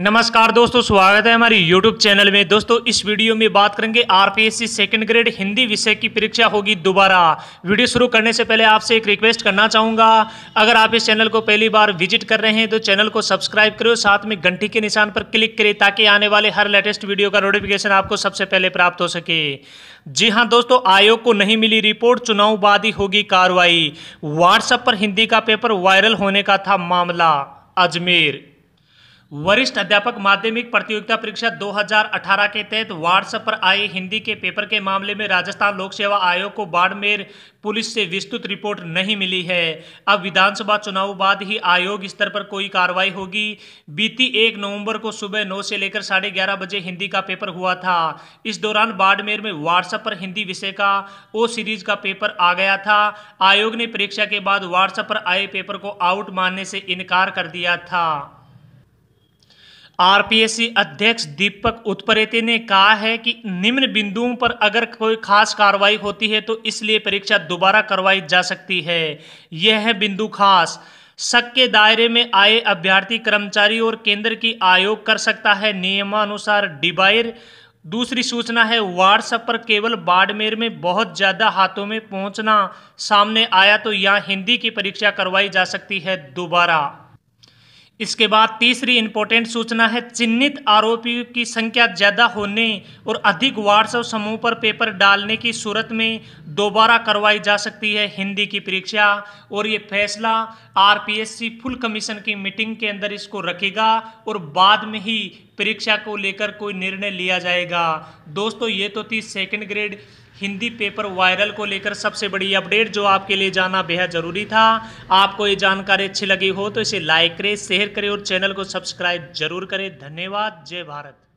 नमस्कार दोस्तों स्वागत है हमारी YouTube चैनल में दोस्तों इस वीडियो में बात करेंगे R P second grade Hindi विषय की परीक्षा होगी दोबारा वीडियो शुरू करने से पहले आपसे एक रिक्वेस्ट करना चाहूँगा अगर आप इस चैनल को पहली बार विजिट कर रहे हैं तो चैनल को सब्सक्राइब करें साथ में घंटी के निशान पर क्लिक करें ताकि आने वाले हर लेटेस्ट वीडियो का नोटिफिकेशन आपको सबसे पहले प्राप्त हो सके जी हाँ दोस्तों आयोग को नहीं मिली रिपोर्ट चुनाव बाद ही होगी कार्रवाई व्हाट्सएप पर हिंदी का पेपर वायरल होने का था मामला अजमेर वरिष्ठ अध्यापक माध्यमिक प्रतियोगिता परीक्षा 2018 के तहत व्हाट्सएप पर आए हिंदी के पेपर के मामले में राजस्थान लोक सेवा आयोग को बाड़मेर पुलिस से विस्तृत रिपोर्ट नहीं मिली है अब विधानसभा चुनाव बाद ही आयोग स्तर पर कोई कार्रवाई होगी बीती एक नवंबर को सुबह नौ से लेकर साढ़े ग्यारह बजे हिंदी का पेपर हुआ था इस दौरान बाड़मेर में व्हाट्सएप पर हिंदी विषय का ओ सीरीज का पेपर आ गया था आयोग ने परीक्षा के बाद व्हाट्सएप पर आए पेपर को आउट मानने से इनकार कर दिया था आरपीएससी अध्यक्ष दीपक उत्परेते ने कहा है कि निम्न बिंदुओं पर अगर कोई खास कार्रवाई होती है तो इसलिए परीक्षा दोबारा करवाई जा सकती है यह है बिंदु खास शक के दायरे में आए अभ्यर्थी कर्मचारी और केंद्र की आयोग कर सकता है नियमानुसार डिबायर दूसरी सूचना है व्हाट्सएप पर केवल बाड़मेर में बहुत ज़्यादा हाथों में पहुंचना सामने आया तो यहाँ हिंदी की परीक्षा करवाई जा सकती है दोबारा इसके बाद तीसरी इंपॉर्टेंट सूचना है चिन्हित आरोपियों की संख्या ज़्यादा होने और अधिक व्हाट्सएप समूह पर पेपर डालने की सूरत में दोबारा करवाई जा सकती है हिंदी की परीक्षा और ये फैसला आरपीएससी फुल कमीशन की मीटिंग के अंदर इसको रखेगा और बाद में ही परीक्षा को लेकर कोई निर्णय लिया जाएगा दोस्तों ये तो थी second grade Hindi paper viral को लेकर सबसे बड़ी अपडेट जो आपके लिए जाना बेहद ज़रूरी था आपको ये जानकारी अच्छी लगी हो तो इसे लाइक करें शेयर करें और चैनल को सब्सक्राइब जरूर करें धन्यवाद जय भारत